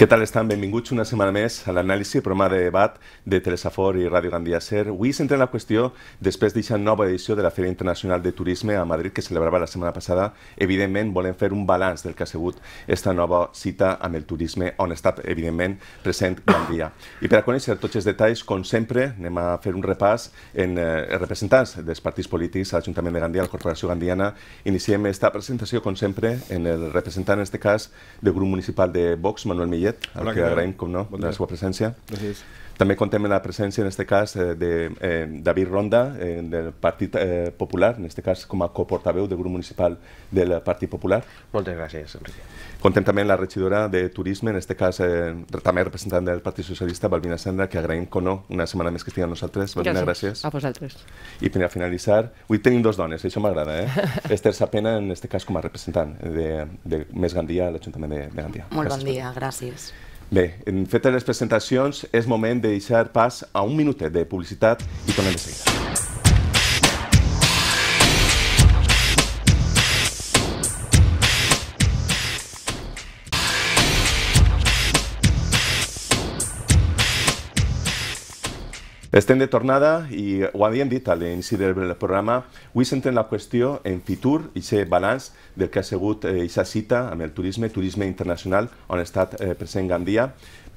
Què tal estan? Benvinguts una setmana més a l'anàlisi, programa de debat de Telesafor i Ràdio Gandia Ser. Avui en la qüestió després d'aquesta nova edició de la Fira Internacional de Turisme a Madrid que celebrava la setmana passada. Evidentment, volem fer un balanç del que ha sigut esta nova cita amb el turisme, on ha estat, evidentment, present Gandia. I per a conèixer tots els detalls, com sempre, anem a fer un repàs en eh, representants dels partits polítics a l'Ajuntament de Gandia, a la Corporació Gandiana. Iniciem esta presentació, com sempre, en el representant, en aquest cas, del grup municipal de Vox, Manuel Millet, Mollet, Hola, que agraïm, com no, bon la seva presència. Gràcies. També contem la presència, en aquest cas, eh, de eh, David Ronda, eh, del Partit eh, Popular, en aquest cas com a coportaveu del grup municipal del Partit Popular. Moltes gràcies, Enrique. Contem també la regidora de Turisme, en aquest cas eh, també representant del Partit Socialista, Balbina Sandra, que agraïm, com no, una setmana més que estigui amb nosaltres. Balbina, gràcies. gràcies. A vosaltres. I per a finalitzar, avui tenim dos dones, això m'agrada, eh? Esther Sapena, en aquest cas, com a representant de, de Més Gandia, l'Ajuntament de, de Gandia. Molt gràcies, bon dia, gràcies. Bé, en fetes les presentacions, és moment de deixar pas a un minutet de publicitat i tornem de seguida. Estem de tornada i ho havíem dit a l'inici del programa, avui centrem la qüestió en Fitur, i ser balanç del que ha sigut aquesta eh, cita amb el turisme, turisme internacional, on ha estat eh, present Gandia.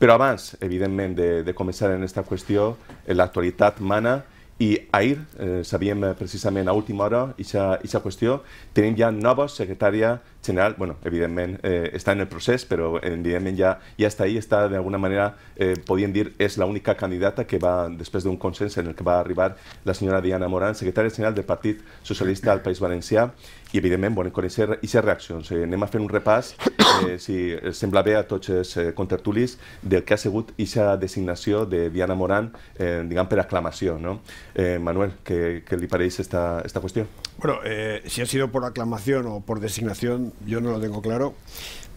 Però abans, evidentment, de, de començar en aquesta qüestió, l'actualitat mana i ahir eh, sabíem eh, precisament a última hora aquesta qüestió. Tenim ja nova secretària general, bueno, evidentment eh, està en el procés, però evidentment ja, ja està ahí, està d'alguna manera, eh, podien dir, és l'única candidata que va, després d'un consens en el que va arribar la senyora Diana Morán, secretària general del Partit Socialista al País Valencià, i evidentment volem conèixer aquestes reaccions. Eh, anem a fer un repàs, eh, si sembla bé a tots els eh, contertulis, del que ha sigut aquesta designació de Diana Morán, eh, diguem, per aclamació. No? Eh, Manuel, què, què li pareix esta, esta qüestió? Bueno, eh, si ha sido por aclamación o por designación, yo no lo tengo claro.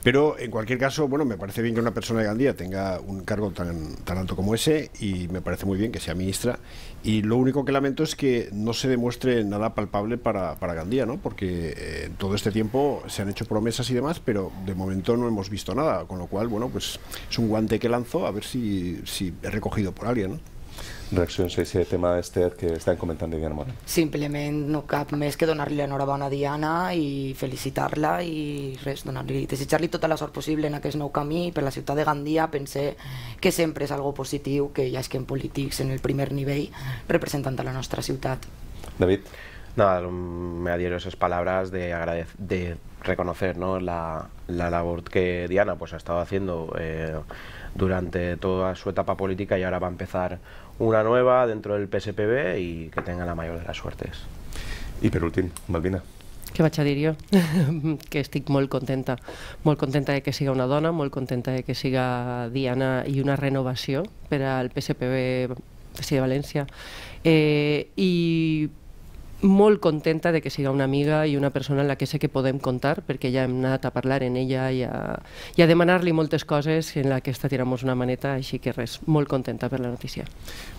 Pero en cualquier caso, bueno, me parece bien que una persona de Gandía tenga un cargo tan, tan alto como ese y me parece muy bien que sea ministra. Y lo único que lamento es que no se demuestre nada palpable para, Gandía, ¿no? Porque eh, todo este tiempo se han hecho promesas y demás, pero de momento no hemos visto nada. Con lo cual, bueno, pues es un guante que lanzó a ver si, si he recogido por alguien, Reacción a ese tema, Esther, que están comentando Diana simplemente Simplemente no cap més que donarle li enhorabuena a Diana y felicitarla y i res, donar-li, desitjar-li tota la que possible en aquest nou camí per la ciutat de Gandía Pensé que siempre es algo positivo, que ya es que en en el primer nivel, representant a la nostra ciutat. David. Nada, me adhiero a esas palabras de, de reconocer ¿no? la, la, labor que Diana pues, ha estado haciendo eh, durante toda su etapa política y ahora va a empezar una nueva dentro del PSPB y que tenga la mayor de las suertes. Y por último, Malvina. Què vaig a dir jo? que estic molt contenta. Molt contenta de que siga una dona, molt contenta de que siga Diana i una renovació per al PSPB de València. Eh, I molt contenta de que siga una amiga i una persona en la que sé que podem contar, perquè ja hem anat a parlar en ella i a, i a demanar-li moltes coses en la que està tiramos una maneta, així que res, molt contenta per la notícia.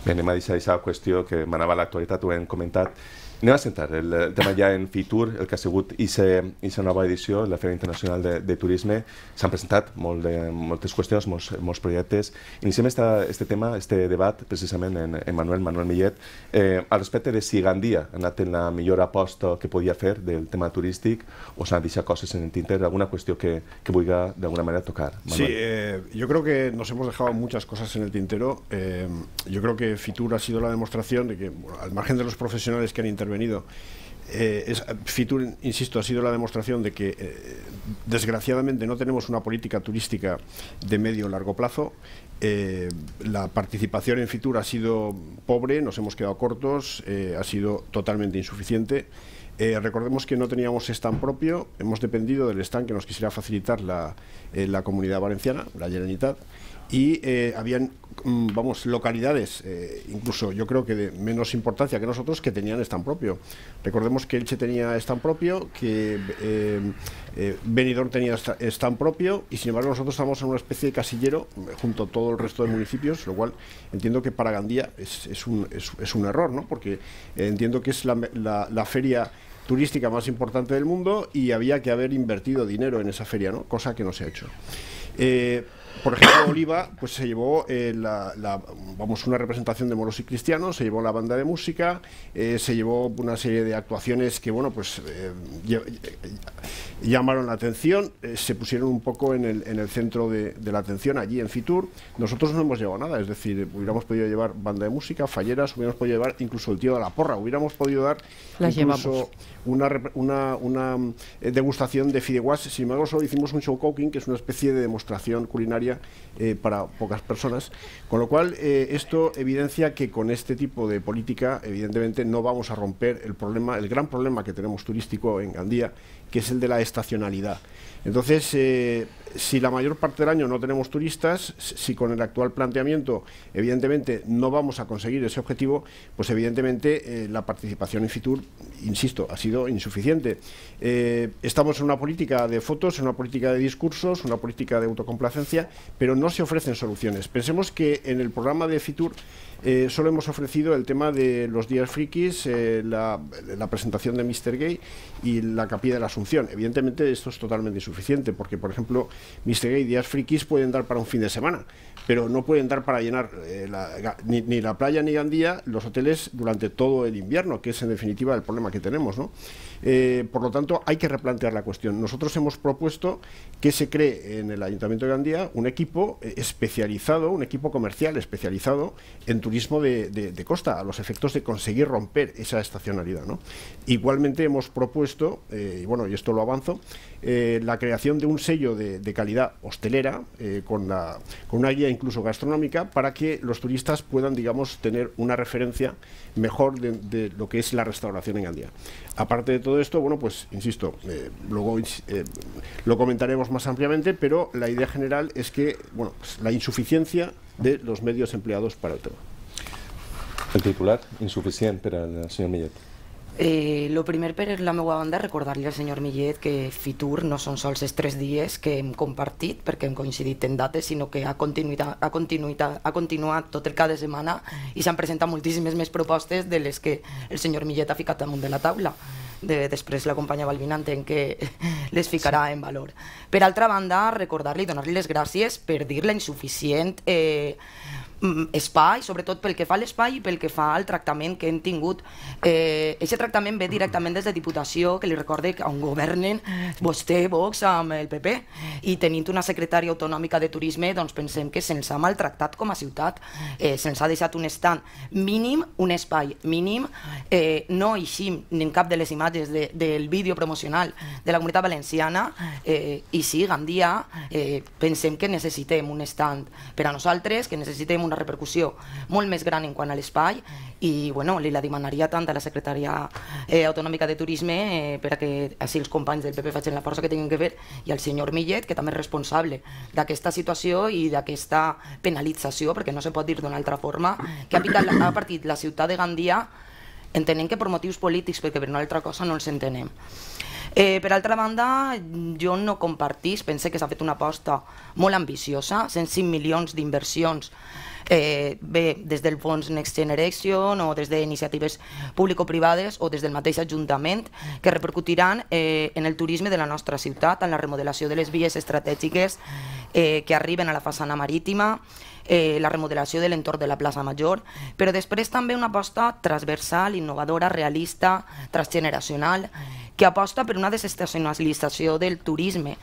Bé, anem a deixar aquesta qüestió que manava l'actualitat, ho hem comentat, Anem a centrar el, el tema ja en Fitur, el que ha sigut aquesta nova edició, la Fira Internacional de, de Turisme. S'han presentat molt de, moltes qüestions, molts, molts projectes. Iniciem aquest este tema, este debat, precisament en, en Manuel, Manuel Millet, eh, al respecte de si Gandia ha anat en la millor aposta que podia fer del tema turístic o s'han deixat coses en el tinter, alguna qüestió que, que vulgui d'alguna manera tocar. Manuel. Sí, eh, yo creo que nos hemos dejado muchas cosas en el tintero. Eh, yo creo que Fitur ha sido la demostración de que, bueno, al margen de los profesionales que han intervenido, venido, eh, Fitur, insisto, ha sido la demostración de que eh, desgraciadamente no tenemos una política turística de medio o largo plazo. Eh, la participación en Fitur ha sido pobre, nos hemos quedado cortos, ha sido totalmente insuficiente. recordemos que no teníamos stand propio, hemos dependido del stand que nos quisiera facilitar la, comunidad valenciana, la Generalitat, y eh, habían mm, vamos localidades eh, incluso yo creo que de menos importancia que nosotros que tenían stand propio recordemos que Elche tenía stand propio que eh, eh Benidorm tenía stand propio y sin embargo nosotros estamos en una especie de casillero junto a todo el resto de municipios lo cual entiendo que para Gandía es, un, un, error no porque entiendo que es la, la, feria turística más importante del mundo y había que haber invertido dinero en esa feria, ¿no? cosa que no se ha hecho. Por ejemplo, Oliva pues se llevó eh, la, vamos, una representación de moros y cristianos, se llevó la banda de música, eh, se llevó una serie de actuaciones que bueno pues eh, llamaron la atención, se pusieron un poco en el, en el centro de, la atención allí en Fitur. Nosotros no hemos llevado nada, es decir, hubiéramos podido llevar banda de música, falleras, hubiéramos podido llevar incluso el tío de la porra, hubiéramos podido dar incluso, una, eh, degustación de fideguas, Sin embargo, solo hicimos un show cooking, que es una especie de demostración culinaria eh, para pocas personas. Con lo cual, eh, esto evidencia que con este tipo de política, evidentemente, no vamos a romper el problema, el gran problema que tenemos turístico en Gandía, que es el de la estacionalidad. Entonces, eh, si la mayor parte del año no tenemos turistas, si con el actual planteamiento evidentemente no vamos a conseguir ese objetivo, pues evidentemente eh, la participación en Fitur, insisto, ha sido insuficiente. Eh, estamos en una política de fotos, en una política de discursos, una política de autocomplacencia, pero no se ofrecen soluciones. Pensemos que en el programa de Fitur eh, solo hemos ofrecido el tema de los días frikis, eh, la, presentación de Mr. Gay y la capilla de la Asunción. Evidentemente esto es totalmente insuficiente porque, por ejemplo, Mr. Gay y días frikis pueden dar para un fin de semana, pero no pueden dar para llenar eh, ni, la playa ni Gandía los hoteles durante todo el invierno, que es en definitiva el problema que tenemos. ¿no? Eh, por lo tanto, hay que replantear la cuestión. Nosotros hemos propuesto que se cree en el Ayuntamiento de Gandía un equipo eh, especializado, un equipo comercial especializado en turismo de, costa, a los efectos de conseguir romper esa estacionalidad. Igualmente hemos propuesto, eh, y bueno, y esto lo avanzo, la creación de un sello de, calidad hostelera con, la, con una guía incluso gastronómica para que los turistas puedan, digamos, tener una referencia mejor de, lo que es la restauración en Gandía. Aparte todo esto, bueno, pues insisto, eh, luego eh, lo comentaremos más ampliamente, pero la idea general es que, bueno, pues, la insuficiencia de los medios empleados para el tema. el titular, insuficiente para el señor Millet. Eh, lo primer es la meva banda recordar al señor Millet que Fitur no son sols tres días que hem compartit perquè hem coincidit en dates, sino que ha, continuado ha, continuïtat, ha continuat tot el cada y se han presentat propostes de las que el señor Millet ha ficat damunt de la tabla. de, després la companya Balbina entenc que les ficarà sí. en valor. Per altra banda, recordar-li i donar-li les gràcies per dir la insuficient eh, Mm, espai, sobretot pel que fa a l'espai i pel que fa al tractament que hem tingut. Eh, aquest tractament ve directament des de Diputació, que li recorde que on governen ah. vostè, Vox, amb el PP, i tenint una secretària autonòmica de turisme, doncs pensem que se'ns ha maltractat com a ciutat, eh, se'ns ha deixat un estant mínim, un espai mínim, eh, no eixim ni en cap de les imatges de, del vídeo promocional de la comunitat valenciana, eh, i sí, Gandia, eh, pensem que necessitem un estant per a nosaltres, que necessitem una repercussió molt més gran en quant a l'espai i bueno, li la demanaria tant a la Secretaria eh, autonòmica de turisme eh, per a que així els companys del PP facin la força que tinguin que fer i el senyor Millet, que també és responsable d'aquesta situació i d'aquesta penalització, perquè no se pot dir d'una altra forma, que ha, pitat, ha partit la ciutat de Gandia entenem que per motius polítics, perquè per una altra cosa no els entenem. Eh, per altra banda, jo no compartís, pense que s'ha fet una aposta molt ambiciosa, 105 milions d'inversions eh, bé des del fons Next Generation o des d'iniciatives público-privades o des del mateix Ajuntament que repercutiran eh, en el turisme de la nostra ciutat, en la remodelació de les vies estratègiques eh, que arriben a la façana marítima, eh, la remodelació de l'entorn de la plaça Major, però després també una aposta transversal, innovadora, realista, transgeneracional, que aposta per una desestacionalització del turisme.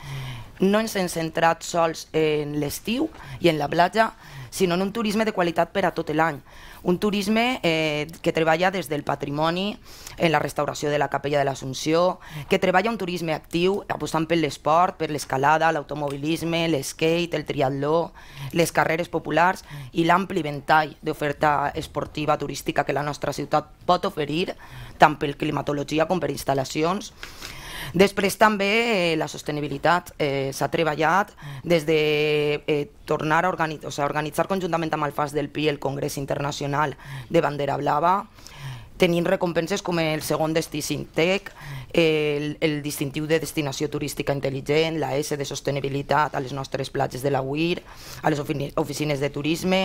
No ens hem centrat sols en l'estiu i en la platja, sinó en un turisme de qualitat per a tot l'any. Un turisme eh, que treballa des del patrimoni, en la restauració de la capella de l'Assumpció, que treballa un turisme actiu apostant per l'esport, per l'escalada, l'automobilisme, l'esquate, el triatló, les carreres populars i l'ampli ventall d'oferta esportiva turística que la nostra ciutat pot oferir, tant per climatologia com per instal·lacions, Després també eh, la sostenibilitat eh, s'ha treballat des de eh, tornar a organitzar, o sigui, organitzar conjuntament amb el FAS del PI el Congrés Internacional de Bandera Blava, tenint recompenses com el segon destí Sintec, el, el distintiu de destinació turística intel·ligent, la S de sostenibilitat a les nostres platges de la UIR, a les oficines de turisme.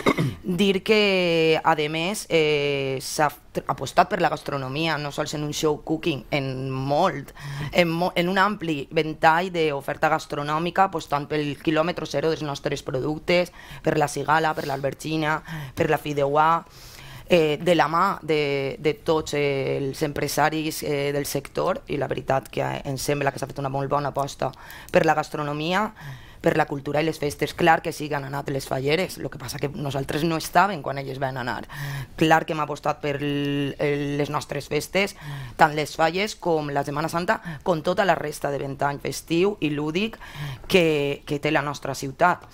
Dir que, a més, eh, s'ha apostat per la gastronomia, no sols en un show cooking, en molt, en, mo en un ampli ventall d'oferta gastronòmica, apostant pel quilòmetre zero dels nostres productes, per la cigala, per l'albergina, per la fideuà, eh, de la mà de, de tots els empresaris eh, del sector i la veritat que em sembla que s'ha fet una molt bona aposta per la gastronomia, per la cultura i les festes. Clar que sí que han anat les falleres, el que passa que nosaltres no estàvem quan elles van anar. Clar que hem apostat per les nostres festes, tant les falles com la Setmana Santa, com tota la resta de ventany festiu i lúdic que, que té la nostra ciutat.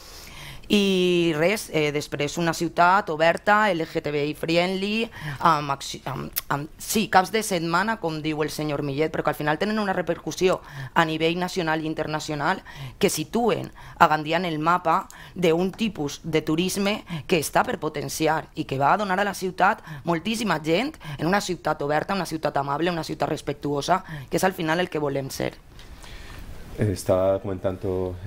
I res, eh, després una ciutat oberta, LGTBI friendly, amb, amb, amb, sí, caps de setmana, com diu el senyor Millet, però que al final tenen una repercussió a nivell nacional i internacional que situen a Gandia en el mapa d'un tipus de turisme que està per potenciar i que va a donar a la ciutat moltíssima gent en una ciutat oberta, una ciutat amable, una ciutat respectuosa, que és al final el que volem ser. Estava comentant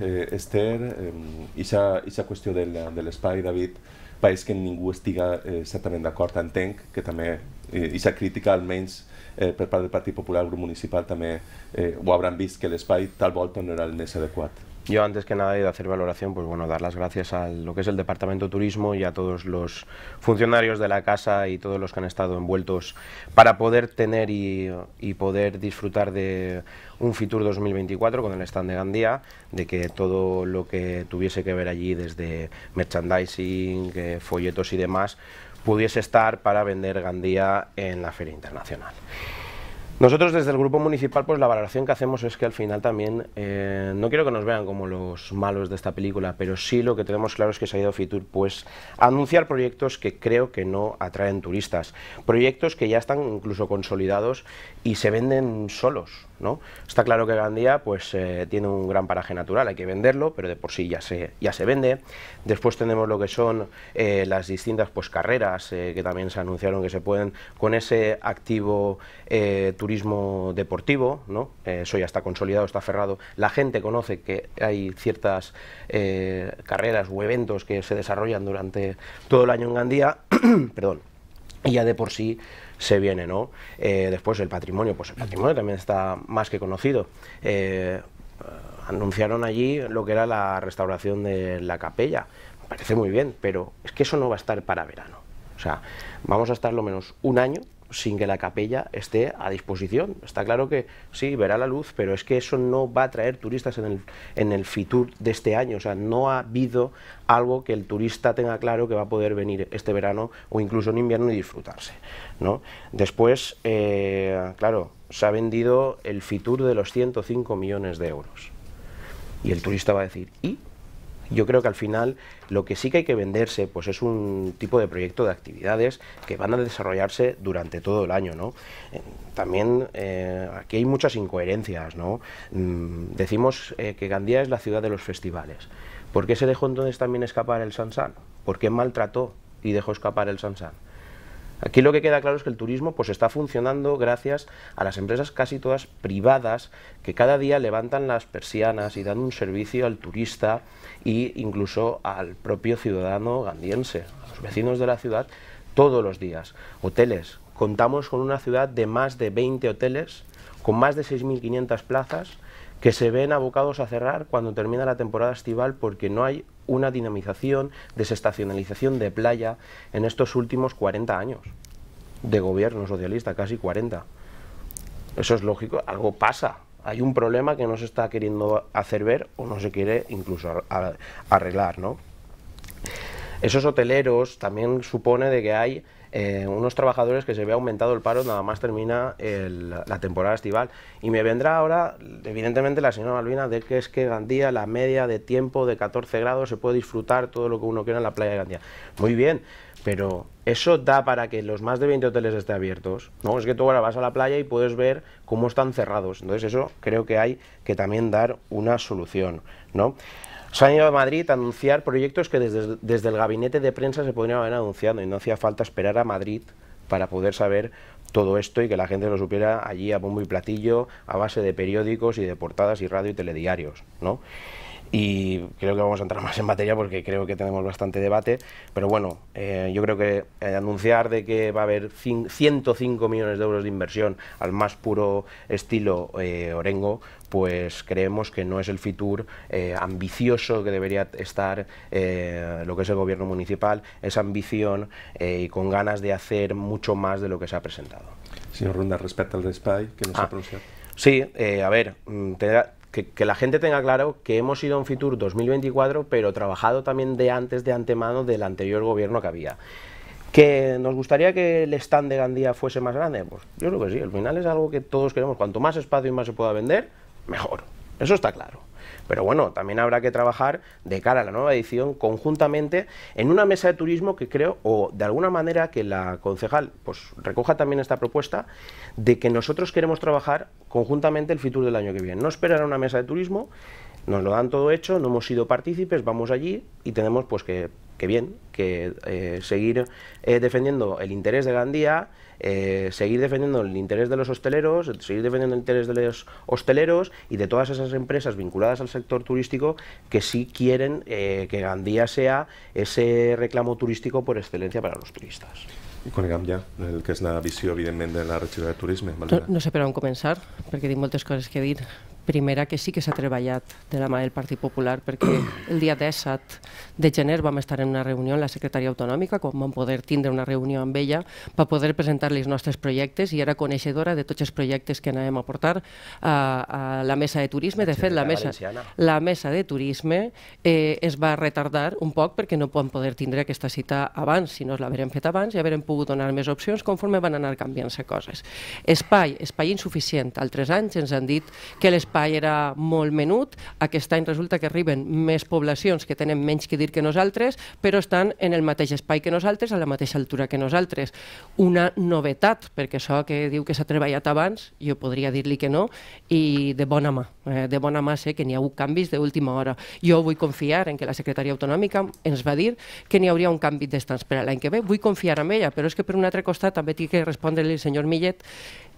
eh, Esther, eh, esa ixa qüestió de l'espai, David, país que ningú estiga eh, d'acord. Entenc que també aquesta eh, crítica, almenys eh, per part del Partit Popular, grup municipal, també eh, ho hauran vist que l'espai tal volta no era el més adequat. Yo antes que nada y de hacer valoración, pues bueno, dar las gracias a lo que es el Departamento Turismo y a todos los funcionarios de la casa y todos los que han estado envueltos para poder tener y, poder disfrutar de un Fitur 2024 con el stand de Gandía, de que todo lo que tuviese que ver allí desde merchandising, folletos y demás, pudiese estar para vender Gandía en la Feria Internacional. Nosotros desde el grupo municipal, pues la valoración que hacemos es que al final también, eh, no quiero que nos vean como los malos de esta película, pero sí lo que tenemos claro es que se ha ido Fitur pues anunciar proyectos que creo que no atraen turistas, proyectos que ya están incluso consolidados y se venden solos. Está claro que Gandía pues, eh, tiene un gran paraje natural, hay que venderlo, pero de por sí ya se, ya se vende. Después tenemos lo que son eh, las distintas pues, carreras eh, que también se anunciaron que se pueden, con ese activo turismo deportivo, eso ya está consolidado, está cerrado. La gente conoce que hay ciertas carreras o eventos que se desarrollan durante todo el año en Gandía, perdón, y ya de por sí se viene. ¿no? Eh, después el patrimonio, pues el patrimonio también está más que conocido. Eh, anunciaron allí lo que era la restauración de la capella. Parece muy bien, pero es que eso no va a estar para verano. O sea, vamos a estar lo menos un año sin que la capella esté a disposición. Está claro que sí, verá la luz, pero es que eso no va a traer turistas en el, FITUR de este año. O sea, no ha habido algo que el turista tenga claro que va a poder venir este verano o incluso en invierno y disfrutarse. ¿no? Después, eh, claro, se ha vendido el FITUR de los 105 millones de euros. Y el turista va a decir, ¿y yo creo que al final lo que sí que hay que venderse pues es un tipo de proyecto de actividades que van a desarrollarse durante todo el año. ¿no? Eh, también eh, aquí hay muchas incoherencias. ¿no? Mm, decimos eh, que Gandía es la ciudad de los festivales. ¿Por qué se dejó entonces también escapar el Sansán? ¿Por qué maltrató y dejó escapar el Sansán? Aquí lo que queda claro es que el turismo pues está funcionando gracias a las empresas casi todas privadas que cada día levantan las persianas y dan un servicio al turista e incluso al propio ciudadano gandiense, a los vecinos de la ciudad todos los días. Hoteles, contamos con una ciudad de más de 20 hoteles con más de 6.500 plazas que se ven abocados a cerrar cuando termina la temporada estival porque no hay una dinamización, desestacionalización de playa en estos últimos 40 años de gobierno socialista, casi 40. Eso es lógico, algo pasa. Hay un problema que no se está queriendo hacer ver o no se quiere incluso arreglar, ¿no? Esos hoteleros también supone de que hay eh, unos trabajadores que se ve aumentado el paro nada más termina la temporada estival. Y me vendrá ahora, evidentemente, la señora Malvina de que es que Gandía, la media de tiempo de 14 grados, se puede disfrutar todo lo que uno quiera en la playa de Gandía. Muy bien, pero eso da para que los más de 20 hoteles estén abiertos. No, es que tú ahora vas a la playa y puedes ver cómo están cerrados. Entonces eso creo que hay que también dar una solución, ¿no? Se han ido a Madrid a anunciar proyectos que desde, el gabinete de prensa se podrían haber anunciado y no hacía falta esperar a Madrid para poder saber todo esto y que la gente lo supiera allí a bombo y platillo, a base de periódicos y de portadas y radio y telediarios, ¿no? Y creo que vamos a entrar más en materia porque creo que tenemos bastante debate, pero bueno, eh, yo creo que eh, anunciar de que va a haber 105 millones de euros de inversión al más puro estilo eh, Orengo, pues creemos que no es el FITUR eh, ambicioso que debería estar eh, lo que es el gobierno municipal, esa ambición eh, y con ganas de hacer mucho más de lo que se ha presentado. Señor Ronda, respecto al DESPAI, que nos ah. ha pronunciado. Sí, a ver, mm, que, la gente tenga claro que hemos ido a un FITUR 2024, pero trabajado también de antes, de antemano, del anterior gobierno que había. ¿Que nos gustaría que el stand de Gandía fuese más grande? Pues yo creo que sí, al final es algo que todos queremos. Cuanto más espacio y más se pueda vender, mejor. Eso está claro. Pero bueno, también habrá que trabajar de cara a la nueva edición conjuntamente en una mesa de turismo que creo, o de alguna manera que la concejal pues, recoja también esta propuesta, de que nosotros queremos trabajar conjuntamente el futuro del año que viene. No esperar a una mesa de turismo, nos lo dan todo hecho, no hemos sido partícipes, vamos allí y tenemos pues que que bien, que eh, seguir eh, defendiendo el interés de Gandía, eh, seguir defendiendo el interés de los hosteleros, seguir defendiendo el interés de los hosteleros y de todas esas empresas vinculadas al sector turístico que sí quieren que Gandía sea ese reclamo turístico por excelencia para los turistas con coneguem el que es la visión evidentemente de la regidora de turismo No, no sé per on començar, perquè tinc moltes cosas que decir. primera que sí que s'ha treballat de la mà del Partit Popular, perquè el dia 17 de gener vam estar en una reunió amb la secretaria autonòmica, quan vam poder tindre una reunió amb ella, per poder presentar-li els nostres projectes i era coneixedora de tots els projectes que anàvem a portar a, a la mesa de turisme. De fet, la mesa, la mesa de turisme eh, es va retardar un poc perquè no vam poder tindre aquesta cita abans, si no la l'haverem fet abans i haverem pogut donar més opcions conforme van anar canviant-se coses. Espai, espai insuficient. Altres anys ens han dit que l'espai l'espai era molt menut, aquest any resulta que arriben més poblacions que tenen menys que dir que nosaltres, però estan en el mateix espai que nosaltres, a la mateixa altura que nosaltres. Una novetat, perquè això que diu que s'ha treballat abans, jo podria dir-li que no, i de bona mà. Eh, de bona mà sé que n'hi ha hagut canvis d'última hora. Jo vull confiar en que la secretaria autonòmica ens va dir que n'hi hauria un canvi d'estants per l'any que ve. Vull confiar en ella, però és que per un altre costat també tinc que respondre-li el senyor Millet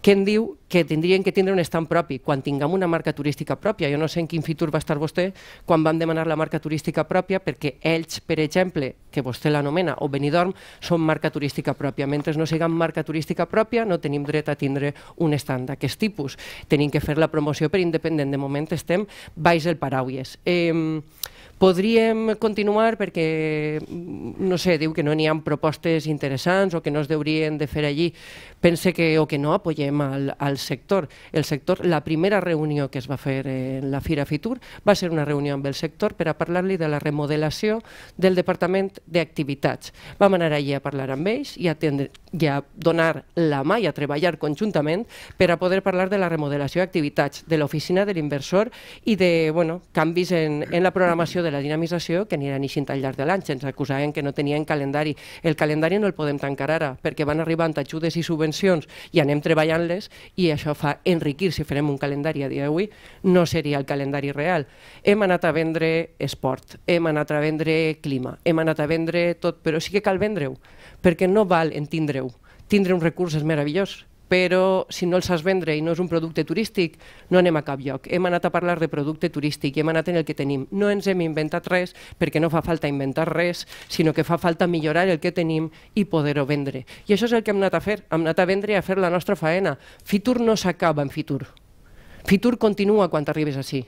que em diu que tindrien que tindre un stand propi quan tinguem una marca turística pròpia. Jo no sé en quin fitur va estar vostè quan vam demanar la marca turística pròpia perquè ells, per exemple, que vostè l'anomena, o Benidorm, són marca turística pròpia. Mentre no siguem marca turística pròpia, no tenim dret a tindre un stand d'aquest tipus. Tenim que fer la promoció per independent. De moment estem baix del paraules. Eh, Podríem continuar perquè, no sé, diu que no n'hi ha propostes interessants o que no es deurien de fer allí. Pense que o que no apoyem al, al sector. El sector, la primera reunió que es va fer en la Fira Fitur va ser una reunió amb el sector per a parlar-li de la remodelació del Departament d'Activitats. Vam anar allí a parlar amb ells i a, tendre, i a donar la mà i a treballar conjuntament per a poder parlar de la remodelació d'activitats, de l'oficina de l'inversor i de bueno, canvis en, en la programació de de la dinamització que aniran eixint al llarg de l'any. Ens acusaven que no tenien calendari. El calendari no el podem tancar ara, perquè van arribant ajudes i subvencions i anem treballant-les i això fa enriquir si farem un calendari a dia d'avui, no seria el calendari real. Hem anat a vendre esport, hem anat a vendre clima, hem anat a vendre tot, però sí que cal vendre-ho, perquè no val en tindre-ho. Tindre un recurs és meravellós, però si no el saps vendre i no és un producte turístic, no anem a cap lloc. Hem anat a parlar de producte turístic i hem anat en el que tenim. No ens hem inventat res perquè no fa falta inventar res, sinó que fa falta millorar el que tenim i poder-ho vendre. I això és el que hem anat a fer, hem anat a vendre i a fer la nostra faena. Fitur no s'acaba en Fitur. Fitur continua quan arribes així,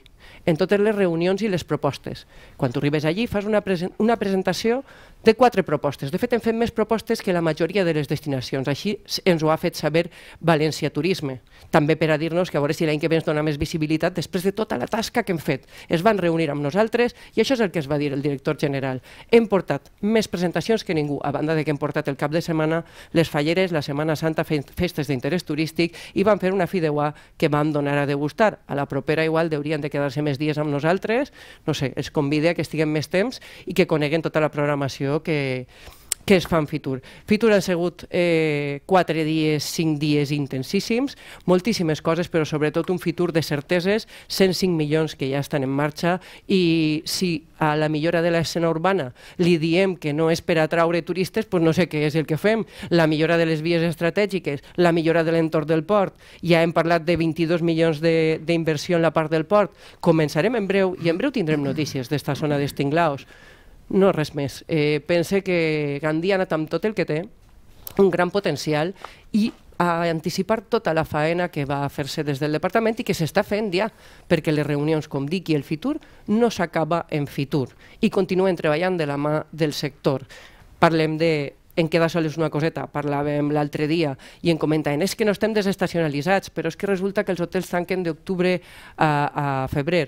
en totes les reunions i les propostes. Quan arribes allí fas una, presen una presentació Té quatre propostes. De fet, en fem més propostes que la majoria de les destinacions. Així ens ho ha fet saber València Turisme. També per a dir-nos que a veure si l'any que ve ens dona més visibilitat després de tota la tasca que hem fet. Es van reunir amb nosaltres i això és el que es va dir el director general. Hem portat més presentacions que ningú, a banda de que hem portat el cap de setmana les falleres, la Setmana Santa, festes d'interès turístic i van fer una fideuà que vam donar a degustar. A la propera igual haurien de quedar-se més dies amb nosaltres. No sé, es convida que estiguem més temps i que coneguen tota la programació il·lusió que, que es fan Fitur. Fitur ha sigut eh, quatre dies, cinc dies intensíssims, moltíssimes coses, però sobretot un Fitur de certeses, 105 milions que ja estan en marxa, i si a la millora de l'escena urbana li diem que no és per atraure turistes, doncs no sé què és el que fem. La millora de les vies estratègiques, la millora de l'entorn del port, ja hem parlat de 22 milions d'inversió en la part del port, començarem en breu i en breu tindrem notícies d'esta zona d'Estinglaos. No, res més. Eh, pense que Gandhi ha anat amb tot el que té, un gran potencial, i a anticipar tota la faena que va fer-se des del departament i que s'està fent ja, perquè les reunions com DIC i el FITUR no s'acaba en FITUR i continuen treballant de la mà del sector. Parlem de en queda sol és una coseta, parlàvem l'altre dia i en comentaven, és que no estem desestacionalitzats, però és que resulta que els hotels tanquen d'octubre a, a febrer,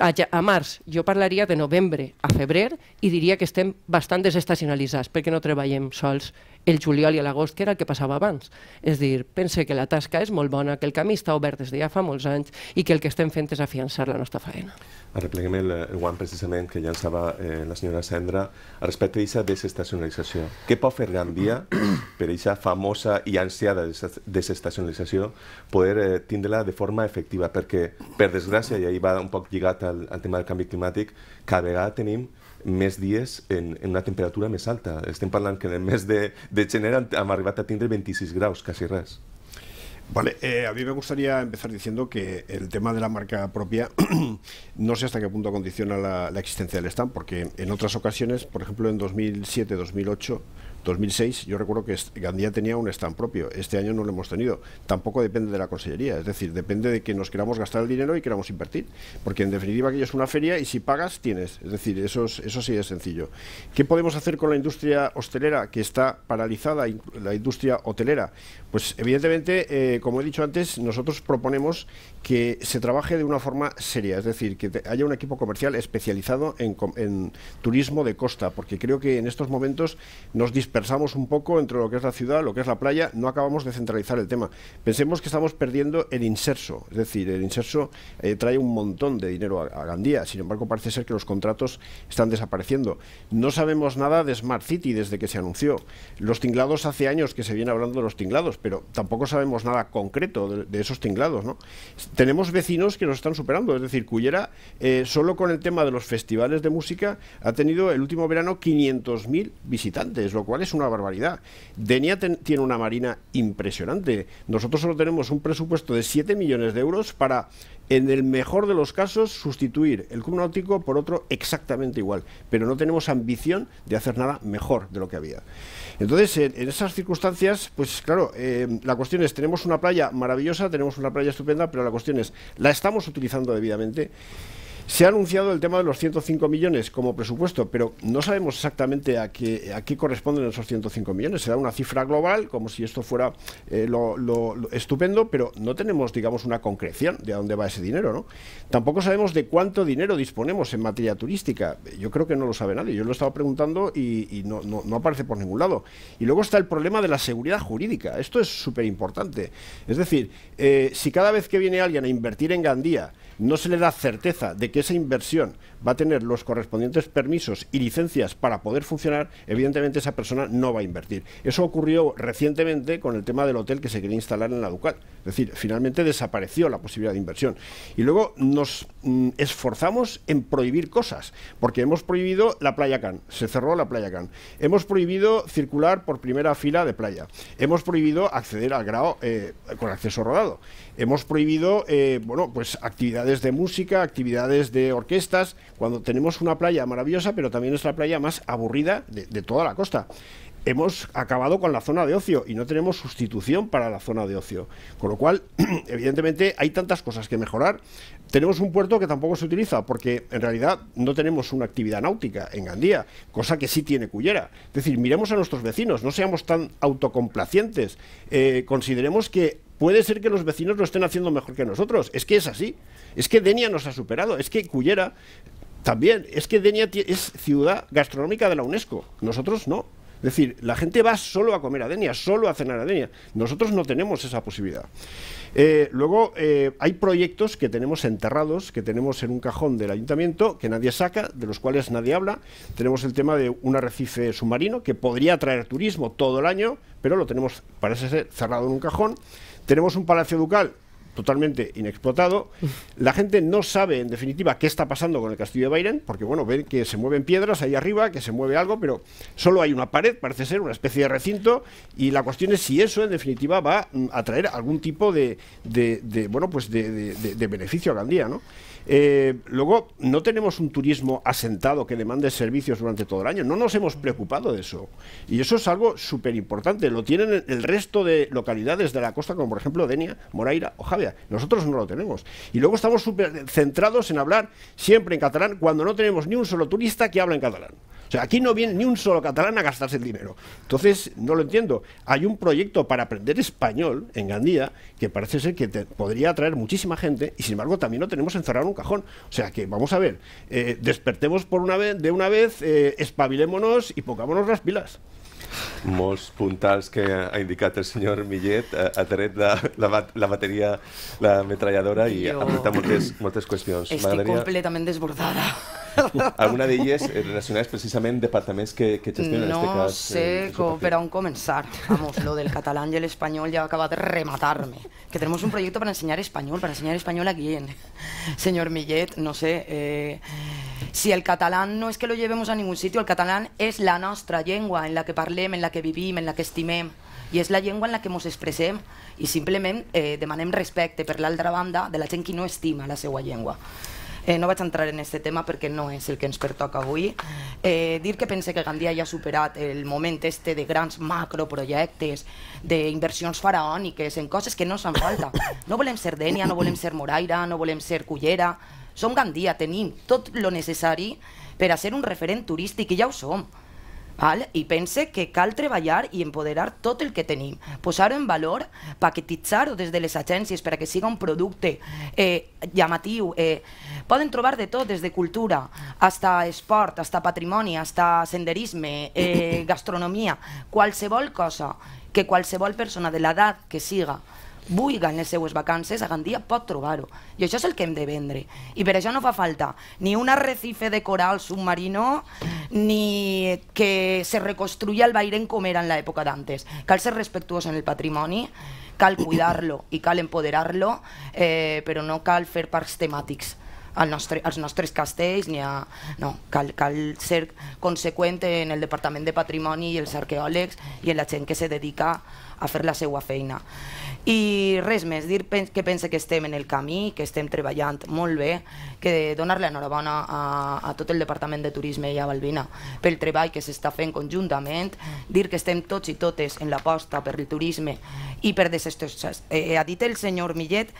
a, a març. Jo parlaria de novembre a febrer i diria que estem bastant desestacionalitzats perquè no treballem sols el juliol i l'agost, que era el que passava abans. És dir, pense que la tasca és molt bona, que el camí està obert des de ja fa molts anys i que el que estem fent és afiançar la nostra feina. Arrepleguem el, el guant precisament que llançava eh, la senyora a respecte a aquesta desestacionalització. Què pot fer Gandia per aquesta famosa i ansiada desestacionalització poder eh, tindre-la de forma efectiva? Perquè, per desgràcia, i ahir va un poc lligat al, al tema del canvi climàtic, cada vegada tenim mes 10, en, una temperatura más alta. estén hablando que en el mes de, de a hem arribat 26 grados, casi res. Vale, eh, a mí me gustaría empezar diciendo que el tema de la marca propia no sé hasta qué punto condiciona la, la existencia del stand, porque en otras ocasiones, por ejemplo en 2007-2008, 2006 yo recuerdo que Gandía tenía un stand propio, este año no lo hemos tenido. Tampoco depende de la Consellería, es decir, depende de que nos queramos gastar el dinero y queramos invertir, porque en definitiva aquello es una feria y si pagas tienes, es decir, eso, eso sí es sencillo. ¿Qué podemos hacer con la industria hostelera que está paralizada, la industria hotelera? Pues evidentemente, eh, como he dicho antes, nosotros proponemos que se trabaje de una forma seria, es decir, que haya un equipo comercial especializado en, turismo de costa, porque creo que en estos momentos nos dispersamos un poco entre lo que es la ciudad, lo que es la playa, no acabamos de centralizar el tema. Pensemos que estamos perdiendo el inserso, es decir, el inserso eh, trae un montón de dinero a, Gandía, sin embargo parece ser que los contratos están desapareciendo. No sabemos nada de Smart City desde que se anunció. Los tinglados hace años que se viene hablando de los tinglados, pero tampoco sabemos nada concreto de, esos tinglados. ¿no? Tenemos vecinos que nos están superando, es decir, Cullera eh, solo con el tema de los festivales de música ha tenido el último verano 500.000 visitantes, lo cual es una barbaridad. Denia tiene una marina impresionante. Nosotros solo tenemos un presupuesto de 7 millones de euros para, en el mejor de los casos, sustituir el club náutico por otro exactamente igual. Pero no tenemos ambición de hacer nada mejor de lo que había. Entonces, en, esas circunstancias, pues claro, eh, la cuestión es, tenemos una playa maravillosa, tenemos una playa estupenda, pero la cuestión es, ¿la estamos utilizando debidamente? Se ha anunciado el tema de los 105 millones como presupuesto, pero no sabemos exactamente a qué, a qué corresponden esos 105 millones. Se da una cifra global, como si esto fuera eh, lo, estupendo, pero no tenemos, digamos, una concreción de a dónde va ese dinero, ¿no? Tampoco sabemos de cuánto dinero disponemos en materia turística. Yo creo que no lo sabe nadie. Yo lo he estado preguntando y, no, aparece por ningún lado. Y luego está el problema de la seguridad jurídica. Esto es súper importante. Es decir, eh, si cada vez que viene alguien a invertir en Gandía no se le da certeza de que esa inversión va a tener los correspondientes permisos y licencias para poder funcionar, evidentemente esa persona no va a invertir. Eso ocurrió recientemente con el tema del hotel que se quería instalar en la Ducal. Es decir, finalmente desapareció la posibilidad de inversión. Y luego nos mm, esforzamos en prohibir cosas, porque hemos prohibido la playa Can, se cerró la playa Can. Hemos prohibido circular por primera fila de playa. Hemos prohibido acceder al grado eh, con acceso rodado. Hemos prohibido eh, bueno, pues actividades de música, actividades de orquestas, cuando tenemos una playa maravillosa, pero también es la playa más aburrida de, toda la costa hemos acabado con la zona de ocio y no tenemos sustitución para la zona de ocio. Con lo cual, evidentemente, hay tantas cosas que mejorar. Tenemos un puerto que tampoco se utiliza porque en realidad no tenemos una actividad náutica en Gandía, cosa que sí tiene Cullera. Es decir, miremos a nuestros vecinos, no seamos tan autocomplacientes, eh, consideremos que puede ser que los vecinos lo estén haciendo mejor que nosotros, es que es así es que Denia nos ha superado, es que Cullera también, es que Denia es ciudad gastronómica de la UNESCO, nosotros no. Es decir, la gente va solo a comer a Denia, solo a cenar a Denia. Nosotros no tenemos esa posibilidad. Eh, luego, eh, hay proyectos que tenemos enterrados, que tenemos en un cajón del ayuntamiento, que nadie saca, de los cuales nadie habla. Tenemos el tema de un arrecife submarino, que podría atraer turismo todo el año, pero lo tenemos, parece ser, cerrado en un cajón. Tenemos un palacio ducal totalmente inexplotado. La gente no sabe, en definitiva, qué está pasando con el castillo de Bayern, porque, bueno, ven que se mueven piedras ahí arriba, que se mueve algo, pero solo hay una pared, parece ser, una especie de recinto, y la cuestión es si eso, en definitiva, va mm, a traer algún tipo de, bueno, pues de, de beneficio a Gandía, ¿no? Eh, luego, no tenemos un turismo asentado que demande servicios durante todo el año. No nos hemos preocupado de eso. Y eso es algo súper importante. Lo tienen el resto de localidades de la costa, como por ejemplo Denia, Moraira o Javia. Nosotros no lo tenemos. Y luego estamos súper centrados en hablar siempre en catalán cuando no tenemos ni un solo turista que habla en catalán. O sea, aquí no viene ni un solo catalán a gastarse el dinero. Entonces, no lo entiendo. Hay un proyecto para aprender español en Gandía que parece ser que podría atraer muchísima gente y, sin embargo, también lo tenemos encerrado en un cajón. O sea que, vamos a ver, eh, despertemos por una vez, de una vez, eh, y pongámonos las pilas. Molts puntals que ha indicado el señor Millet eh, a tener la, batería, la bateria, la metralladora i jo... ha completamente desbordada. Alguna de eh, relacionades precisament departaments que, que gestionen no este cas. No sé eh, com, per on començar. Vamos, lo del català i el ja ya acaba de rematarme. Que tenemos un projecte per enseñar espanyol, per enseñar espanyol a qui? Senyor Millet, no sé. Eh, si el català no és que lo llevemos a ningún sitio, el català és la nostra llengua en la que parlem, en la que vivim, en la que estimem i és la llengua en la que ens expressem i simplement eh, demanem respecte per l'altra banda de la gent que no estima la seva llengua. Eh, no vaig entrar en aquest tema perquè no és el que ens pertoca avui. Eh, dir que pense que Gandia ja ha superat el moment este de grans macroprojectes, d'inversions faraòniques, en coses que no s'han falta. No volem ser Dènia, no volem ser Moraira, no volem ser Cullera. Som Gandia, tenim tot lo necessari per a ser un referent turístic i ja ho som. Val? I pense que cal treballar i empoderar tot el que tenim, posar-ho en valor, paquetitzar-ho des de les agències perquè siga un producte eh, llamatiu. Eh. Poden trobar de tot, des de cultura, hasta esport, hasta patrimoni, hasta senderisme, eh, gastronomia, qualsevol cosa que qualsevol persona de l'edat que siga vulguen les seues vacances, a Gandia pot trobar-ho. I això és el que hem de vendre. I per això no fa falta ni un arrecife de coral submarino, ni que se reconstruï el Bairen com era en l'època d'antes. Cal ser respectuós en el patrimoni, cal cuidar-lo i cal empoderar-lo, eh, però no cal fer parcs temàtics al nostre, als nostres castells, ni a, no, cal, cal ser conseqüent en el Departament de Patrimoni i els arqueòlegs i en la gent que se dedica a fer la seva feina. I res més, dir que pense que estem en el camí, que estem treballant molt bé, que donar-li enhorabona a, a tot el Departament de Turisme i a Balbina pel treball que s'està fent conjuntament, dir que estem tots i totes en l'aposta per el turisme i per desestressar. Eh, eh, ha dit el senyor Millet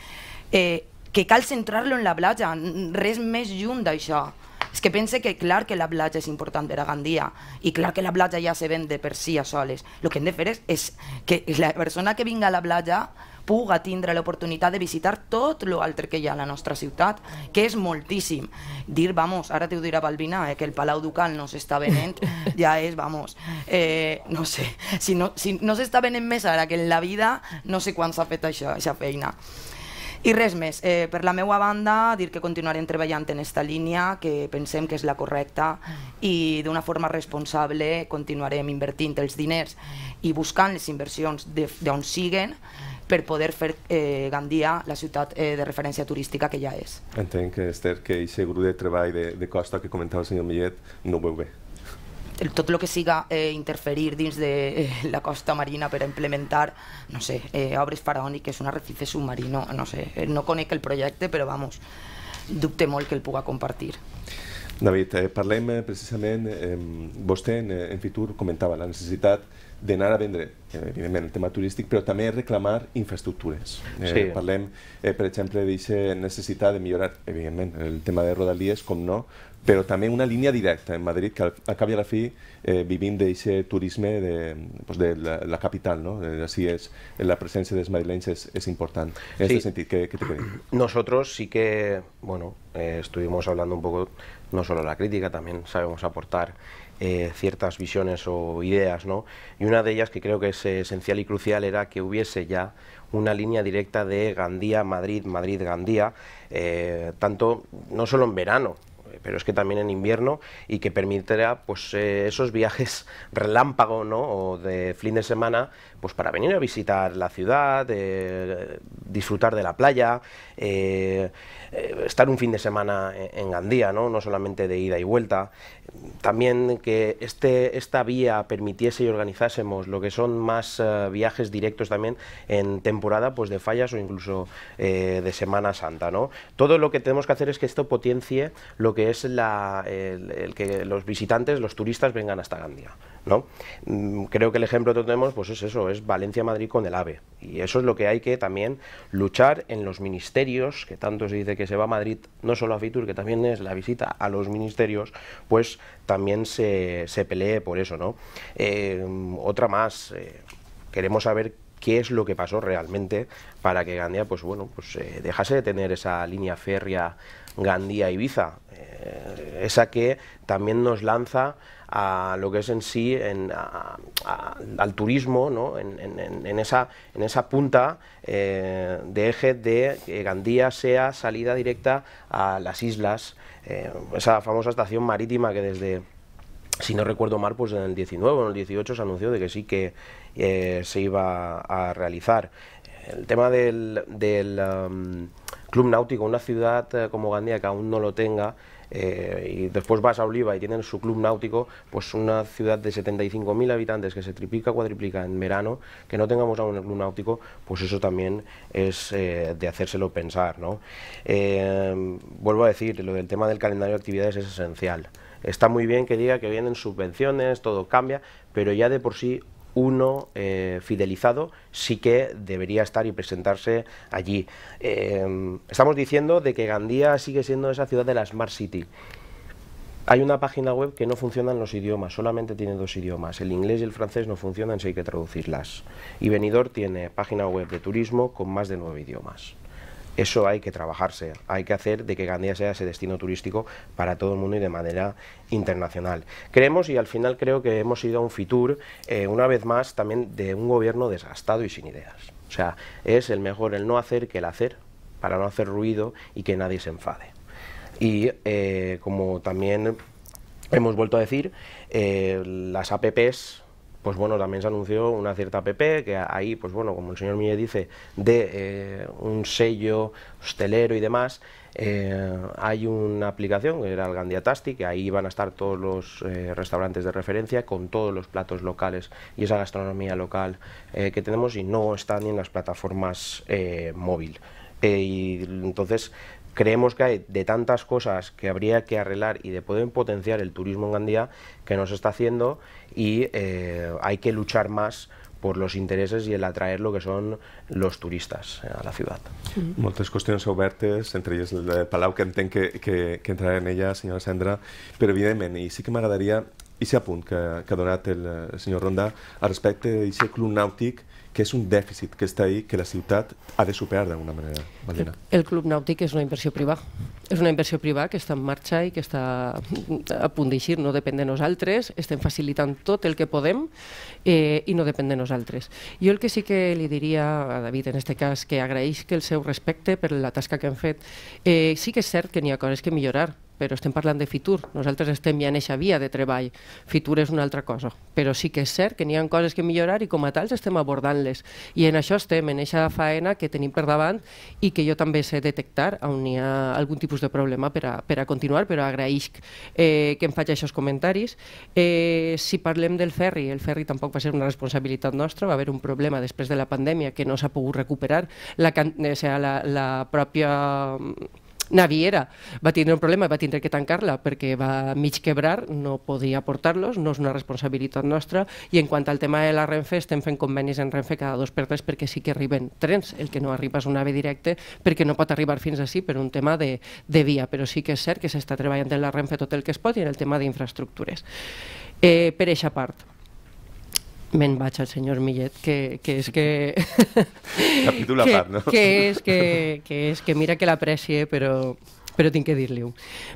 eh, que cal centrar-lo en la platja, res més lluny d'això. És que pense que clar que la platja és important per a Gandia i clar que la platja ja se ven de per si a soles. El que hem de fer és, és que la persona que vinga a la platja puga tindre l'oportunitat de visitar tot l'altre que hi ha a la nostra ciutat, que és moltíssim. Dir, vamos, ara t'ho dirà Balbina, eh, que el Palau Ducal no s'està venent, ja és, vamos, eh, no sé, si no, si no s'està venent més ara que en la vida, no sé quan s'ha fet això, aquesta feina. I res més, eh, per la meva banda, dir que continuarem treballant en aquesta línia, que pensem que és la correcta, i d'una forma responsable continuarem invertint els diners i buscant les inversions d'on siguen, per poder fer eh, Gandia la ciutat eh, de referència turística que ja és. Entenc, que, Esther, que aquest grup de treball de, de costa que comentava el senyor Millet no ho veu bé tot el que siga eh, interferir dins de eh, la costa marina per a implementar, no sé, eh, obres faraòniques, un arrecife submarino, no sé, eh, no conec el projecte, però vamos, dubte molt que el puga compartir. David, eh, parlem eh, precisament, eh, vostè en, eh, en Fitur comentava la necessitat d'anar a vendre, eh, evidentment, el tema turístic, però també reclamar infraestructures. Eh, sí. Parlem, eh, per exemple, d'aquesta necessitat de millorar, evidentment, el tema de Rodalies, com no, pero también una línea directa en Madrid, que al la fi eh, vivim ese turismo de, pues de la, capital, no? Eh, así es, la presencia de los madrileños es, importante. En ese sentido, ¿qué, te Nosotros sí que, bueno, eh, estuvimos hablando un poco, no solo la crítica, también sabemos aportar eh, ciertas visiones o ideas, ¿no? Y una de ellas que creo que es esencial y crucial era que hubiese ya una línea directa de Gandía-Madrid, Madrid-Gandía, tanto, no solo en verano, pero es que también en invierno y que permitirá pues, eh, esos viajes relámpago ¿no? o de fin de semana pues, para venir a visitar la ciudad, eh, disfrutar de la playa, eh, estar un fin de semana en, Gandía, ¿no? no solamente de ida y vuelta. También que este, esta vía permitiese y organizásemos lo que son más viajes directos también en temporada pues, de fallas o incluso de Semana Santa. ¿no? Todo lo que tenemos que hacer es que esto potencie lo que es es el, que los visitantes, los turistas vengan hasta Gandia. ¿no? Mm, creo que el ejemplo que tenemos pues es eso, es Valencia-Madrid con el AVE. Y eso es lo que hay que también luchar en los ministerios, que tanto se dice que se va a Madrid, no solo a Fitur, que también es la visita a los ministerios, pues también se, pelee por eso. ¿no? Eh, otra más, eh, queremos saber qué es lo que pasó realmente para que Gandía pues bueno pues eh, dejase de tener esa línea férrea Gandía Ibiza eh, esa que también nos lanza a lo que es en sí al turismo ¿no? en, esa, en esa punta eh, de eje de que Gandía sea salida directa a las islas esa famosa estación marítima que desde si no recuerdo mal, pues en el 19 o en el 18 se anunció de que sí que eh, se iba a realizar. El tema del, um, Club Náutico, una ciudad eh, como Gandía que aún no lo tenga, eh, y después vas a Oliva y tienen su club náutico, pues una ciudad de 75.000 habitantes que se triplica, cuadriplica en verano, que no tengamos aún el club náutico, pues eso también es de hacérselo pensar. ¿no? vuelvo a decir, lo del tema del calendario de actividades es esencial. Está muy bien que diga que vienen subvenciones, todo cambia, pero ya de por sí uno eh, fidelizado sí que debería estar y presentarse allí. Eh, estamos diciendo de que Gandía sigue siendo esa ciudad de la Smart City. Hay una página web que no funciona en los idiomas, solamente tiene dos idiomas, el inglés y el francés no funcionan, si hay que traducirlas. Y Benidorm tiene página web de turismo con más de nueve idiomas. Eso hay que trabajarse, hay que hacer de que Gandía sea ese destino turístico para todo el mundo y de manera internacional. Creemos y al final creo que hemos ido a un Fitur, eh, una vez más, también de un gobierno desgastado y sin ideas. O sea, es el mejor el no hacer que el hacer, para no hacer ruido y que nadie se enfade. Y eh, como también hemos vuelto a decir, eh, las APPs pues bueno, también se anunció una cierta PP, que ahí, pues bueno, como el señor Mille dice, de eh, un sello hostelero y demás, eh, hay una aplicación que era el Gandia Tasty, que ahí van a estar todos los eh, restaurantes de referencia con todos los platos locales y esa gastronomía local que tenemos y no están ni en las plataformas móvil. y entonces creemos que hay de tantas cosas que habría que arreglar y de poder potenciar el turismo en Gandía que nos está haciendo y eh, hay que luchar más por los intereses i el atraer lo que són los turistes eh, a la ciutat. Mm -hmm. Moltes qüestions obertes, entre elles el Palau, que entenc que, que, que entrarà en ella, senyora Sandra, però evidentment, i sí que m'agradaria i aquest apunt que, que ha donat el, eh, el senyor Ronda al respecte d'aquest club nàutic que és un dèficit que està ahí que la ciutat ha de superar d'alguna manera, Valina. El Club Nàutic és una inversió privada. És una inversió privada que està en marxa i que està a punt d'eixir, no depèn de nosaltres, estem facilitant tot el que podem eh, i no depèn de nosaltres. Jo el que sí que li diria a David, en aquest cas, que agraeix que el seu respecte per la tasca que han fet. Eh, sí que és cert que n'hi ha coses que millorar, però estem parlant de Fitur. Nosaltres estem ja en aquesta via de treball. Fitur és una altra cosa. Però sí que és cert que n'hi ha coses que millorar i com a tals estem abordant-les. I en això estem, en aquesta faena que tenim per davant i que jo també sé detectar on hi ha algun tipus de problema per a, per a continuar, però agraïsc eh, que em faig aquests comentaris. Eh, si parlem del ferri, el ferri tampoc va ser una responsabilitat nostra, va haver un problema després de la pandèmia que no s'ha pogut recuperar. La, eh, o sea, la, la pròpia Naviera va tindre un problema, va tindre que tancar-la perquè va mig quebrar, no podia portar-los, no és una responsabilitat nostra, i en quant al tema de la Renfe, estem fent convenis en Renfe cada dos per tres perquè sí que arriben trens, el que no arriba és un ave directe perquè no pot arribar fins així per un tema de, de via, però sí que és cert que s'està treballant en la Renfe tot el que es pot i en el tema d'infraestructures. Eh, per aquesta part, me'n vaig al senyor Millet, que, que és que... Capítol a part, no? Que, que és que, que, és que mira que l'aprecie, però però tinc que dir-li-ho.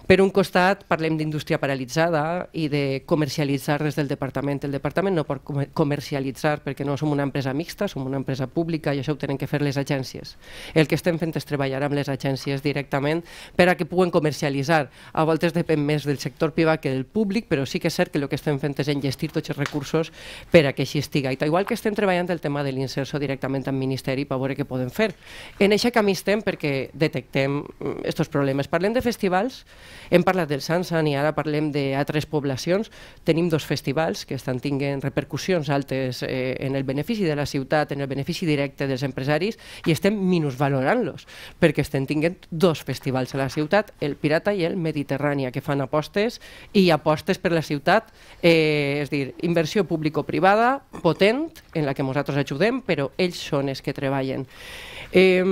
Per un costat, parlem d'indústria paralitzada i de comercialitzar des del departament. El departament no pot comercialitzar perquè no som una empresa mixta, som una empresa pública i això ho tenen que fer les agències. El que estem fent és treballar amb les agències directament per a que puguen comercialitzar. A voltes depèn més del sector privat que del públic, però sí que és cert que el que estem fent és enllestir tots els recursos per a que així estigui. igual que estem treballant el tema de l'inserció directament al Ministeri per veure què podem fer. En aquest camí estem perquè detectem aquests mm, problemes parlem de festivals, hem parlat del Sansan i ara parlem d'altres poblacions. Tenim dos festivals que estan tinguen repercussions altes eh, en el benefici de la ciutat, en el benefici directe dels empresaris, i estem minusvalorant-los, perquè estem tinguent dos festivals a la ciutat, el Pirata i el Mediterrània, que fan apostes i apostes per la ciutat, eh, és dir, inversió público-privada potent, en la que nosaltres ajudem, però ells són els que treballen. Eh,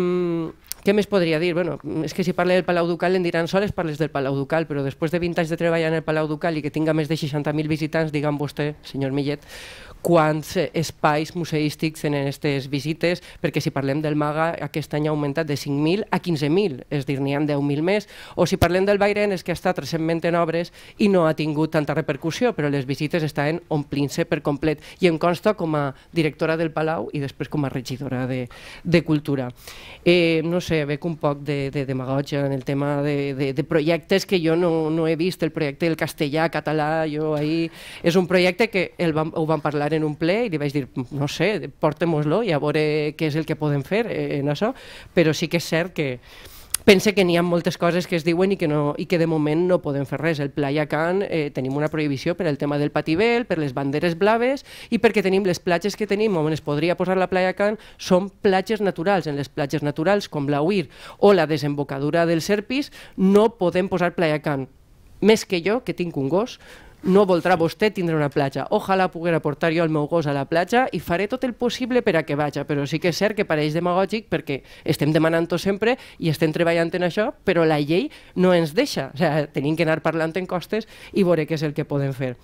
què més podria dir? Bueno, és que si parla del Palau Ducal en diran sols parles del Palau Ducal, però després de 20 anys de treballar en el Palau Ducal i que tinga més de 60.000 visitants, diguem vostè, senyor Millet, quants eh, espais museístics tenen aquestes visites, perquè si parlem del MAGA, aquest any ha augmentat de 5.000 a 15.000, és dir, n'hi ha 10.000 més, o si parlem del Bairen, és que ha estat recentment en obres i no ha tingut tanta repercussió, però les visites estaven omplint-se per complet, i em consta com a directora del Palau i després com a regidora de, de Cultura. Eh, no sé sé, veig un poc de, de demagogia en el tema de, de, de projectes que jo no, no he vist, el projecte del castellà, català, jo ahir... És un projecte que el vam, ho vam parlar en un ple i li vaig dir, no sé, portem-nos-lo i a veure què és el que podem fer eh, en això, però sí que és cert que Pense que n'hi ha moltes coses que es diuen i que, no, i que de moment no podem fer res. El Playa Can eh, tenim una prohibició per al tema del patibel, per les banderes blaves i perquè tenim les platges que tenim on es podria posar la Playa Can són platges naturals. En les platges naturals com la Uir o la desembocadura del Serpis no podem posar Playa Can. Més que jo, que tinc un gos, no voldrà vostè tindre una platja. Ojalà poguera portar jo el meu gos a la platja i faré tot el possible per a que vaja, però sí que és cert que pareix demagògic perquè estem demanant-ho sempre i estem treballant en això, però la llei no ens deixa. O sigui, tenim que anar parlant en costes i veure què és el que podem fer.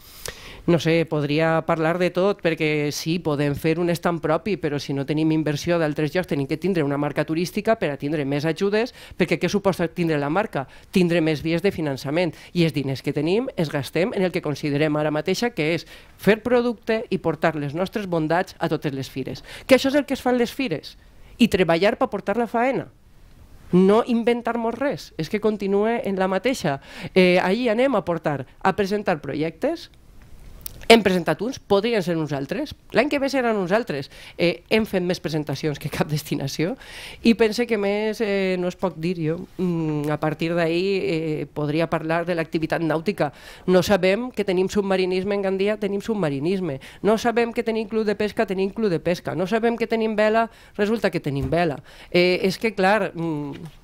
No sé, podria parlar de tot, perquè sí, podem fer un estant propi, però si no tenim inversió d'altres llocs, tenim que tindre una marca turística per a tindre més ajudes, perquè què suposa tindre la marca? Tindre més vies de finançament, i els diners que tenim es gastem en el que considerem considerem ara mateixa, que és fer producte i portar les nostres bondats a totes les fires. Que això és el que es fan les fires, i treballar per portar la faena no inventar-nos res, és que continue en la mateixa. Eh, ahir anem a portar, a presentar projectes, hem presentat uns, podrien ser uns altres, l'any que ve seran uns altres. Eh, hem fet més presentacions que cap destinació i pense que més eh, no es pot dir jo. Mm, a partir d'ahir eh, podria parlar de l'activitat nàutica. No sabem que tenim submarinisme en Gandia, tenim submarinisme. No sabem que tenim club de pesca, tenim club de pesca. No sabem que tenim vela, resulta que tenim vela. Eh, és que clar... Mm,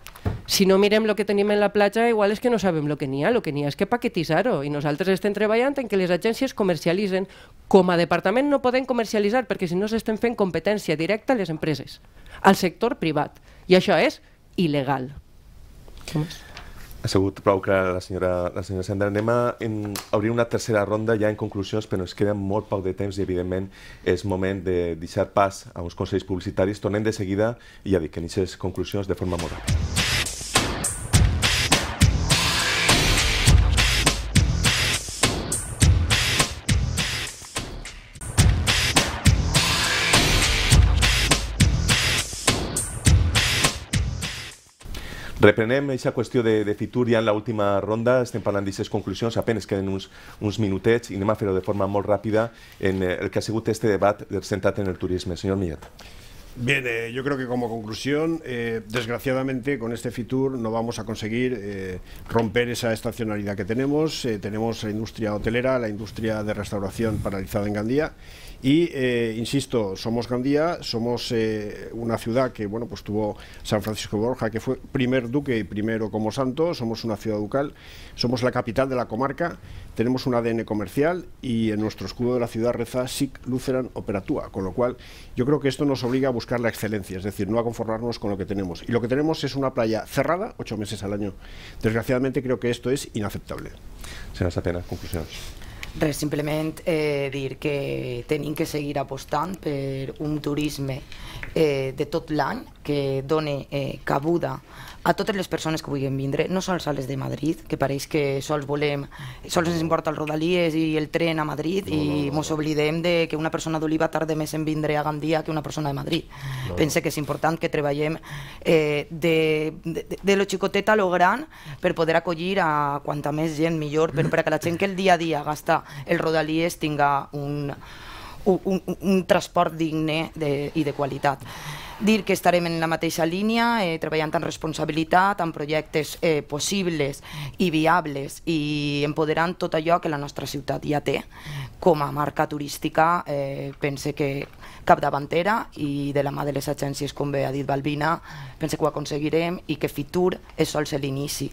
si no mirem el que tenim en la platja, igual és que no sabem el que n'hi ha, el que n'hi ha és que paquetitzar-ho, i nosaltres estem treballant en que les agències comercialitzen. Com a departament no podem comercialitzar, perquè si no s'estem fent competència directa a les empreses, al sector privat, i això és il·legal. Com és? Ha sigut prou que la senyora, la senyora Sandra. Anem a en, obrir una tercera ronda ja en conclusions, però ens queda molt poc de temps i, evidentment, és moment de deixar pas a uns consells publicitaris. Tornem de seguida i ja dic que inicies conclusions de forma molt ràpida. Reprenem aquesta qüestió de, de Fitur ja en l'última ronda, estem parlant d'aquestes conclusions, apenes queden uns, uns minutets i anem a fer-ho de forma molt ràpida en eh, el que ha sigut este debat centrat en el turisme. Senyor Millet. Bien, eh, yo creo que como conclusión, eh, desgraciadamente con este Fitur no vamos a conseguir eh, romper esa estacionalidad que tenemos. Eh, tenemos la industria hotelera, la industria de restauración paralizada en Gandía Y, eh, insisto, somos Gandía, somos eh, una ciudad que, bueno, pues tuvo San Francisco Borja, que fue primer duque y primero como santo, somos una ciudad ducal, somos la capital de la comarca, tenemos un ADN comercial y en nuestro escudo de la ciudad reza Sic Lutheran Operatúa, con lo cual yo creo que esto nos obliga a buscar la excelencia, es decir, no a conformarnos con lo que tenemos. Y lo que tenemos es una playa cerrada ocho meses al año. Desgraciadamente creo que esto es inaceptable. Señora las conclusiones. Res, simplement eh, dir que tenim que seguir apostant per un turisme eh, de tot l'any que doni eh, cabuda a totes les persones que vulguin vindre, no sols a les de Madrid, que pareix que sols volem, sols ens importa el Rodalies i el tren a Madrid no, no, no, i ens oblidem de que una persona d'Oliva tarda més en vindre a Gandia que una persona de Madrid. No. Pense que és important que treballem eh, de, de, de lo xicotet a lo gran per poder acollir a quanta més gent millor, per, per a que la gent que el dia a dia gasta el Rodalies tinga un, un, un transport digne de, i de qualitat dir que estarem en la mateixa línia, eh, treballant amb responsabilitat, amb projectes eh, possibles i viables i empoderant tot allò que la nostra ciutat ja té com a marca turística, eh, pense que cap davantera i de la mà de les agències, com bé ha dit Balbina, pense que ho aconseguirem i que Fitur és sols l'inici,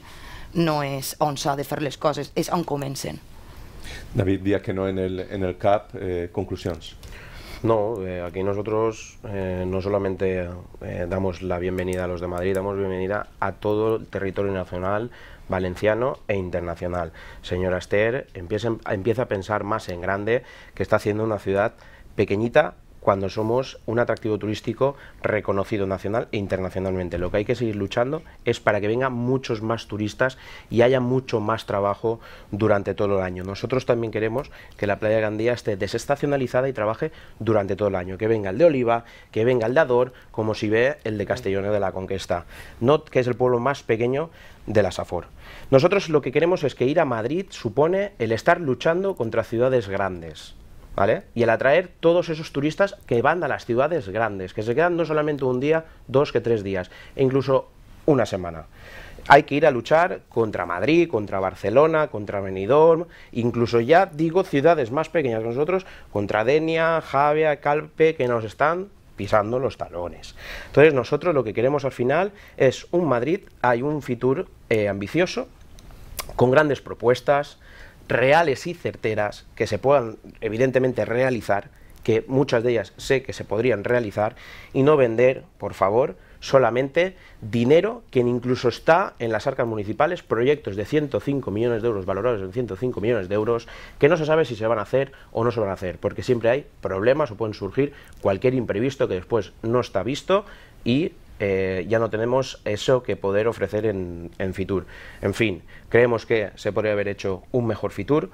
no és on s'ha de fer les coses, és on comencen. David Díaz, que no en el, en el CAP, eh, conclusiones. No, eh, aquí nosotros eh, no solamente damos la bienvenida a los de Madrid, damos bienvenida a todo el territorio nacional, valenciano e internacional. Señora Esther, empieza, empieza a pensar más en grande, que está haciendo una ciudad pequeñita cuando somos un atractivo turístico reconocido nacional e internacionalmente. Lo que hay que seguir luchando es para que vengan muchos más turistas y haya mucho más trabajo durante todo el año. Nosotros también queremos que la playa de Gandía esté desestacionalizada y trabaje durante todo el año. Que venga el de Oliva, que venga el de Ador, como si ve el de Castellón de la Conquista, no, que es el pueblo más pequeño de la SAFOR. Nosotros lo que queremos es que ir a Madrid supone el estar luchando contra ciudades grandes. Y al atraer todos esos turistas que van a las ciudades grandes, que se quedan no solamente un día, dos que tres días, e incluso una semana. Hay que ir a luchar contra Madrid, contra Barcelona, contra Benidorm, incluso ya digo ciudades más pequeñas que nosotros, contra Denia, Javia, Calpe, que nos están pisando los talones. Entonces nosotros lo que queremos al final es un Madrid, hay un Fitur eh, ambicioso, con grandes propuestas, reales y certeras que se puedan evidentemente realizar, que muchas de ellas sé que se podrían realizar, y no vender, por favor, solamente dinero que incluso está en las arcas municipales, proyectos de 105 millones de euros, valorados en 105 millones de euros, que no se sabe si se van a hacer o no se van a hacer, porque siempre hay problemas o pueden surgir cualquier imprevisto que después no está visto y eh, ya no tenemos eso que poder ofrecer en, Fitur. En fin, creemos que se podría haber hecho un mejor Fitur.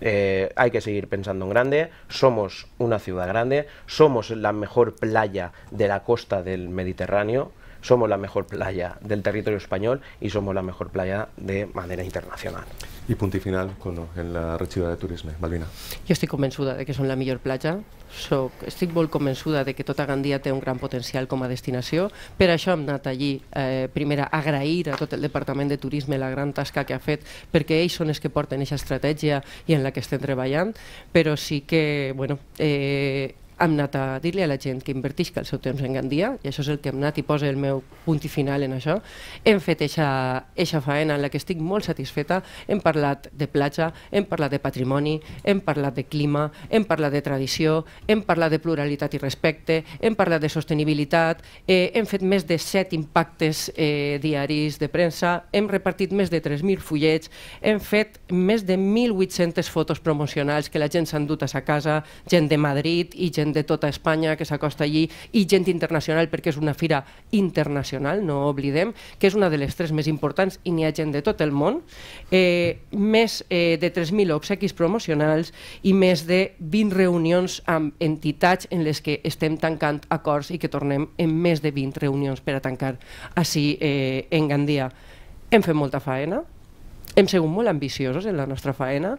Eh, hay que seguir pensando en grande, somos una ciudad grande, somos la mejor playa de la costa del Mediterráneo, somos la mejor playa del territorio español y somos la mejor playa de manera internacional. Y punto y final con, en la regidora de Turisme, Malvina. Yo estic convençuda de que són la millor platja, Soc, estic molt convençuda de que tota Gandia té un gran potencial com a destinació, per això hem anat allí, eh, primera, agrair a tot el Departament de Turisme la gran tasca que ha fet, perquè ells són els que porten aquesta estratègia i en la que estem treballant, però sí que, bueno, eh, hem anat a dir-li a la gent que invertix que el seu temps en Gandia, i això és el que hem anat i posa el meu punt i final en això. Hem fet eixa faena en la que estic molt satisfeta, hem parlat de platja, hem parlat de patrimoni, hem parlat de clima, hem parlat de tradició, hem parlat de pluralitat i respecte, hem parlat de sostenibilitat, eh, hem fet més de set impactes eh, diaris de premsa, hem repartit més de 3.000 fullets, hem fet més de 1.800 fotos promocionals que la gent s'ha endut a sa casa, gent de Madrid i gent gent de tota Espanya que s'acosta allí i gent internacional perquè és una fira internacional, no oblidem, que és una de les tres més importants i n'hi ha gent de tot el món, eh, més eh, de 3.000 obsequis promocionals i més de 20 reunions amb entitats en les que estem tancant acords i que tornem en més de 20 reunions per a tancar així eh, en Gandia. Hem fet molta faena, hem sigut molt ambiciosos en la nostra faena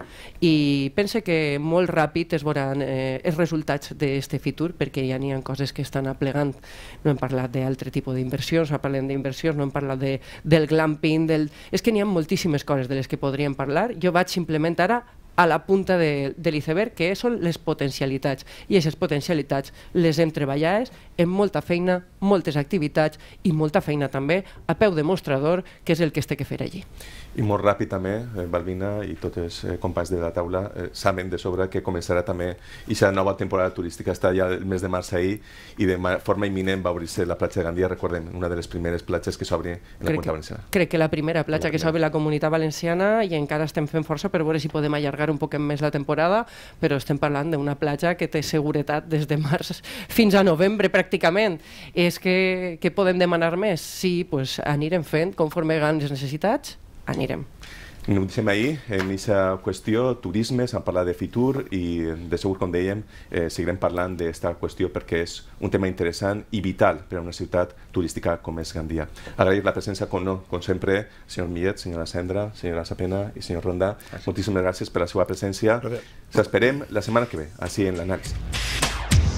i pense que molt ràpid es veuran eh, els resultats d'aquest Fitur perquè ja n'hi ha coses que estan aplegant. No hem parlat d'altre tipus d'inversions, no parlem d'inversions, no hem parlat de, del glamping, del... és que n'hi ha moltíssimes coses de les que podríem parlar. Jo vaig simplement ara a la punta de, de l'iceberg, que són les potencialitats. I aquestes potencialitats les hem treballades en molta feina, moltes activitats i molta feina també a peu de mostrador, que és el que es té que fer allí. I molt ràpid també, eh, Balbina i tots els eh, companys de la taula eh, saben de sobre que començarà també aquesta nova temporada turística, està ja el mes de març ahir i de forma imminent va obrir-se la platja de Gandia, recordem, una de les primeres platges que s'obre en crec la Comunitat Valenciana. Crec que la primera platja la que s'obre la Comunitat Valenciana i encara estem fent força per veure si podem allargar allargar un poquet més la temporada, però estem parlant d'una platja que té seguretat des de març fins a novembre pràcticament. És que, què podem demanar més? Sí, pues, anirem fent conforme ganes necessitats, anirem. No ho deixem ahir, en aquesta qüestió, turisme, s'han parlat de Fitur i de segur, com dèiem, eh, seguirem parlant d'aquesta qüestió perquè és un tema interessant i vital per a una ciutat turística com és Gandia. Agrair la presència, com, no, com sempre, senyor Millet, senyora Sendra, senyora Sapena i senyor Ronda. Gràcies. Moltíssimes gràcies per la seva presència. S'esperem la setmana que ve, així en l'anàlisi.